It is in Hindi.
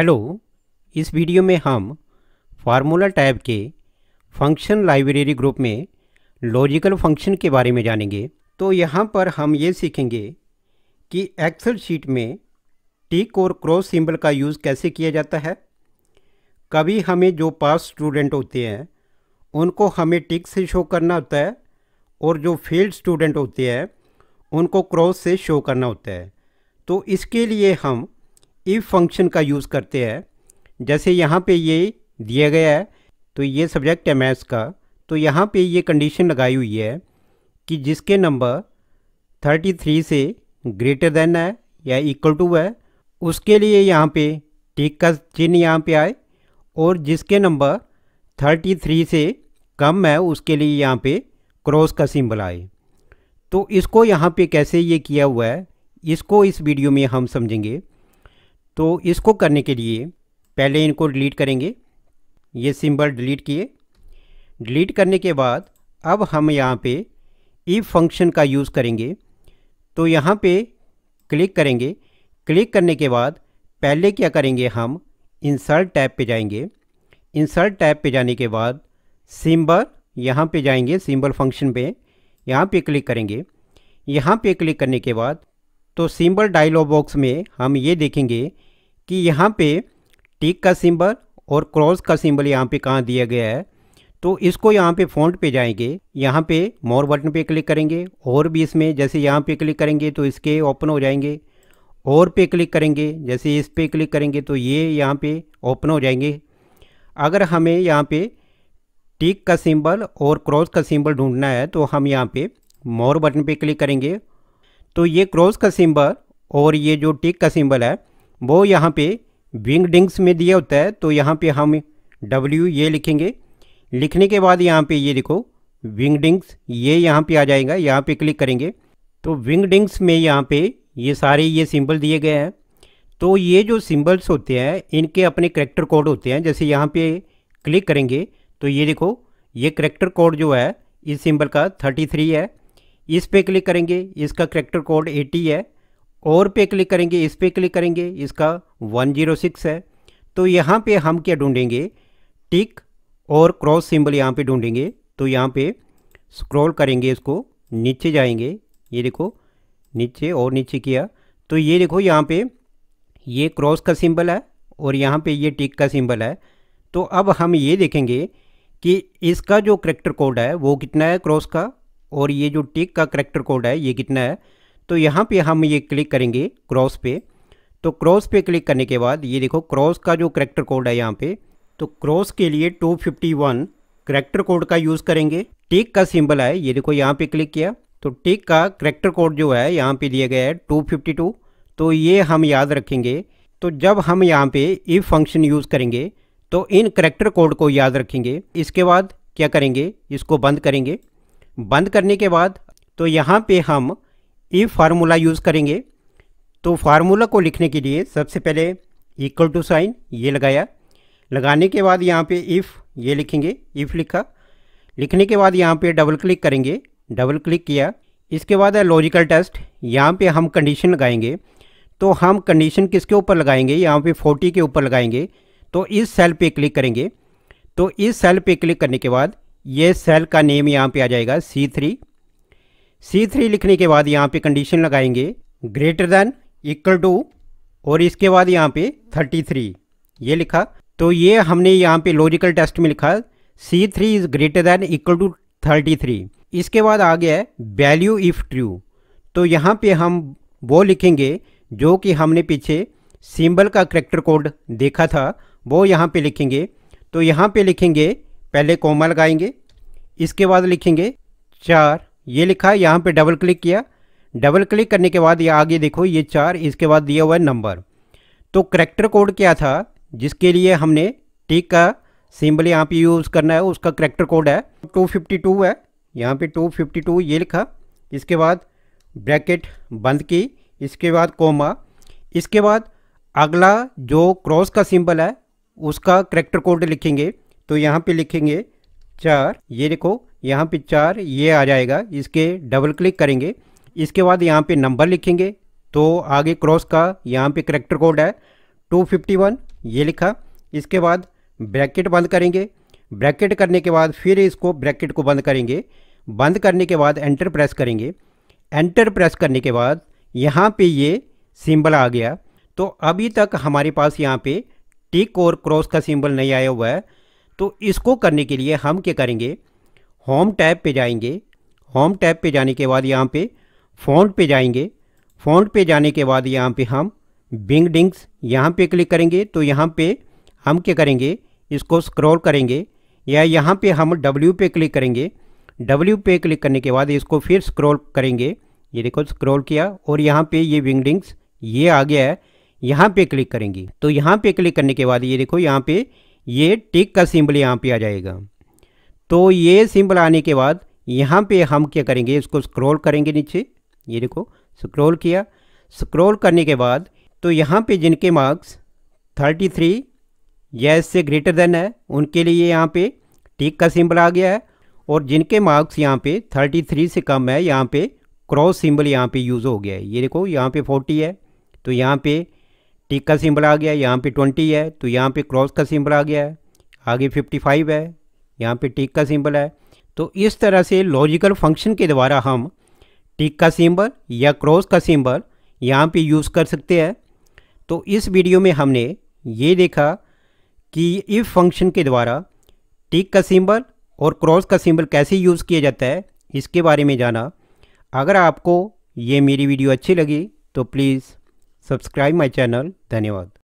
हेलो इस वीडियो में हम फार्मूला टैब के फंक्शन लाइब्रेरी ग्रुप में लॉजिकल फंक्शन के बारे में जानेंगे तो यहाँ पर हम ये सीखेंगे कि एक्सेल शीट में टिक और क्रॉस सिंबल का यूज़ कैसे किया जाता है कभी हमें जो पास स्टूडेंट होते हैं उनको हमें टिक से शो करना होता है और जो फेल्ड स्टूडेंट होते हैं उनको क्रॉस से शो करना होता है तो इसके लिए हम इफ़ फंक्शन का यूज़ करते हैं जैसे यहाँ पे ये दिया गया है तो ये सब्जेक्ट है मैथ्स का तो यहाँ पे ये कंडीशन लगाई हुई है कि जिसके नंबर 33 से ग्रेटर देन है या इक्वल टू है उसके लिए यहाँ पे टिक का चिन्ह यहाँ पे आए और जिसके नंबर 33 से कम है उसके लिए यहाँ पे क्रॉस का सिंबल आए तो इसको यहाँ पे कैसे ये किया हुआ है इसको इस वीडियो में हम समझेंगे तो इसको करने के लिए पहले इनको डिलीट करेंगे ये सिंबल डिलीट किए डिलीट करने के बाद अब हम यहाँ पे ई फंक्शन का यूज़ करेंगे तो यहाँ पे क्लिक करेंगे क्लिक करने के बाद पहले क्या करेंगे हम इंसर्ट टैब पे जाएंगे इंसर्ट टैब पे जाने के बाद सिम्बल यहाँ पे जाएंगे सिम्बल फंक्शन पे यहाँ पे क्लिक करेंगे यहाँ पे क्लिक करने के बाद तो सिम्बल डायलॉग बॉक्स में हम ये देखेंगे कि यहाँ पे टिक का सिंबल और क्रॉस का सिंबल यहाँ पे कहाँ दिया गया है तो इसको यहाँ पे फ़ॉन्ट पे जाएंगे यहाँ पे मोर बटन पे क्लिक करेंगे और भी इसमें जैसे यहाँ पे क्लिक करेंगे तो इसके ओपन हो जाएंगे और पे क्लिक करेंगे जैसे इस पे क्लिक करेंगे तो ये यहाँ पे ओपन हो जाएंगे अगर हमें यहाँ पे टिक का सिंबल और क्रॉस का सिंबल ढूंढना है तो हम यहाँ पे मोर बटन पे क्लिक करेंगे तो ये क्रॉस का सिंबल और ये जो टिक का सिंबल है वो यहाँ पे विंग डिंग्स में दिया होता है तो यहाँ पे हम डब्ल्यू ये लिखेंगे लिखने के बाद यहाँ पे ये देखो विंग डिंग्स ये यहाँ पे आ जाएगा यहाँ पे क्लिक करेंगे तो विंग डिंग्स में यहाँ पे ये सारे ये सिंबल दिए गए हैं तो ये जो सिंबल्स होते हैं इनके अपने करेक्टर कोड होते हैं जैसे यहाँ पे क्लिक करेंगे तो ये देखो ये करेक्टर कोड जो है इस सिंबल का 33 है इस पे क्लिक करेंगे इसका करेक्टर कोड 80 है और पे क्लिक करेंगे इस पे क्लिक करेंगे इसका 106 है तो यहाँ पे हम क्या ढूंढेंगे टिक और क्रॉस सिंबल यहाँ पे ढूंढेंगे तो यहाँ पे स्क्रॉल करेंगे इसको नीचे जाएंगे ये देखो नीचे और नीचे किया तो ये देखो यहाँ पे ये क्रॉस का सिंबल है और यहाँ पे ये टिक का सिंबल है तो अब हम ये देखेंगे कि इसका जो करेक्टर कोड है वो कितना है क्रॉस का और ये जो टिक का करेक्टर कोड है ये कितना है तो यहाँ पे हम ये क्लिक करेंगे क्रॉस पे तो क्रॉस पे क्लिक करने के बाद ये देखो क्रॉस का जो करेक्टर कोड है यहाँ पे तो क्रॉस के लिए 251 करेक्टर कोड का यूज़ करेंगे टिक का सिंबल है ये देखो यहाँ पे क्लिक किया तो टिक का करेक्टर कोड जो है यहाँ पे दिया गया है 252 तो ये हम याद रखेंगे तो जब हम यहाँ पे इफ फंक्शन यूज़ करेंगे तो इन करेक्टर कोड को याद रखेंगे इसके बाद क्या करेंगे इसको बंद करेंगे बंद करने के बाद तो यहाँ पर हम इफ़ फार्मूला यूज़ करेंगे तो फार्मूला को लिखने के लिए सबसे पहले इक्वल टू साइन ये लगाया लगाने के बाद यहाँ पे इफ़ ये लिखेंगे इफ़ लिखा लिखने के बाद यहाँ पे डबल क्लिक करेंगे डबल क्लिक किया इसके बाद है लॉजिकल टेस्ट यहाँ पे हम कंडीशन लगाएंगे तो हम कंडीशन किसके ऊपर लगाएंगे यहाँ पे 40 के ऊपर लगाएंगे तो इस सेल पे क्लिक करेंगे तो इस सेल पे क्लिक करने के बाद ये सेल का नेम यहाँ पे आ जाएगा सी थ्री सी थ्री लिखने के बाद यहाँ पे कंडीशन लगाएंगे ग्रेटर देन इक्वल टू और इसके बाद यहाँ पे थर्टी थ्री ये लिखा तो ये हमने यहाँ पे लॉजिकल टेस्ट में लिखा C three is greater than equal to thirty three इसके बाद आ गया है वैल्यू इफ़ ट्रू तो यहाँ पे हम वो लिखेंगे जो कि हमने पीछे सिंबल का करेक्टर कोड देखा था वो यहाँ पे लिखेंगे तो यहाँ पे लिखेंगे पहले कोमा लगाएंगे इसके बाद लिखेंगे चार ये लिखा है यहाँ पर डबल क्लिक किया डबल क्लिक करने के बाद ये आगे देखो ये चार इसके बाद दिया हुआ है नंबर तो करेक्टर कोड क्या था जिसके लिए हमने टिक का सिंबल यहाँ पे यूज़ करना है उसका करेक्टर कोड है 252 है यहाँ पे 252 ये लिखा इसके बाद ब्रैकेट बंद की इसके बाद कोमा इसके बाद अगला जो क्रॉस का सिंबल है उसका करेक्टर कोड लिखेंगे तो यहाँ पे लिखेंगे चार ये लिखो यहाँ पे चार ये आ जाएगा इसके डबल क्लिक करेंगे इसके बाद यहाँ पे नंबर लिखेंगे तो आगे क्रॉस का यहाँ पे करेक्टर कोड है 251 ये लिखा इसके बाद ब्रैकेट बंद करेंगे ब्रैकेट करने के बाद फिर इसको ब्रैकेट को बंद करेंगे बंद करने के बाद एंटर प्रेस करेंगे एंटर प्रेस करने के बाद यहाँ पे ये सिंबल आ गया तो अभी तक हमारे पास यहाँ पे टिक और क्रॉस का सिंबल नहीं आया हुआ है तो इसको करने के लिए हम क्या करेंगे होम टैब पे जाएंगे होम टैब पे जाने के बाद यहाँ पे फ़ॉन्ट पे जाएंगे फ़ॉन्ट पे जाने के बाद यहाँ पे हम बिंग डिंग्स यहाँ पे क्लिक करेंगे तो यहाँ पे हम क्या करेंगे इसको स्क्रॉल करेंगे या यहाँ पे हम डब्ल्यू पे क्लिक करेंगे डब्ल्यू पे क्लिक करने के बाद इसको फिर स्क्रॉल करेंगे ये देखो स्क्रॉल किया और यहाँ पे ये विंगडिंग्स ये आ गया है यहाँ पे क्लिक करेंगे तो यहाँ पे क्लिक करने के बाद ये देखो यहाँ पे ये टिक का सिंबल यहाँ पे आ जाएगा तो ये सिंबल आने के बाद यहाँ पे हम क्या करेंगे इसको स्क्रॉल करेंगे नीचे ये देखो स्क्रॉल किया स्क्रॉल करने के बाद तो यहाँ पे जिनके मार्क्स 33 या से ग्रेटर देन है उनके लिए यहाँ पे टिक का सिंबल आ गया है और जिनके मार्क्स यहाँ पे 33 से कम है यहाँ पे क्रॉस सिंबल यहाँ पे यूज़ हो गया है ये देखो यहाँ पे 40 है तो यहाँ पे टिक का सिंबल आ गया है यहाँ पे 20 है तो यहाँ पे क्रॉस का सिंबल आ गया है आगे 55 है यहाँ पे टिक का सिंबल है तो इस तरह से लॉजिकल फंक्शन के द्वारा हम टिक का सिंबल या क्रॉस का सिंबल यहाँ पे यूज़ कर सकते हैं तो इस वीडियो में हमने ये देखा कि इफ़ फंक्शन के द्वारा टिक का सिंबल और क्रॉस का सिंबल कैसे यूज़ किया जाता है इसके बारे में जाना अगर आपको ये मेरी वीडियो अच्छी लगी तो प्लीज़ सब्सक्राइब माई चैनल धन्यवाद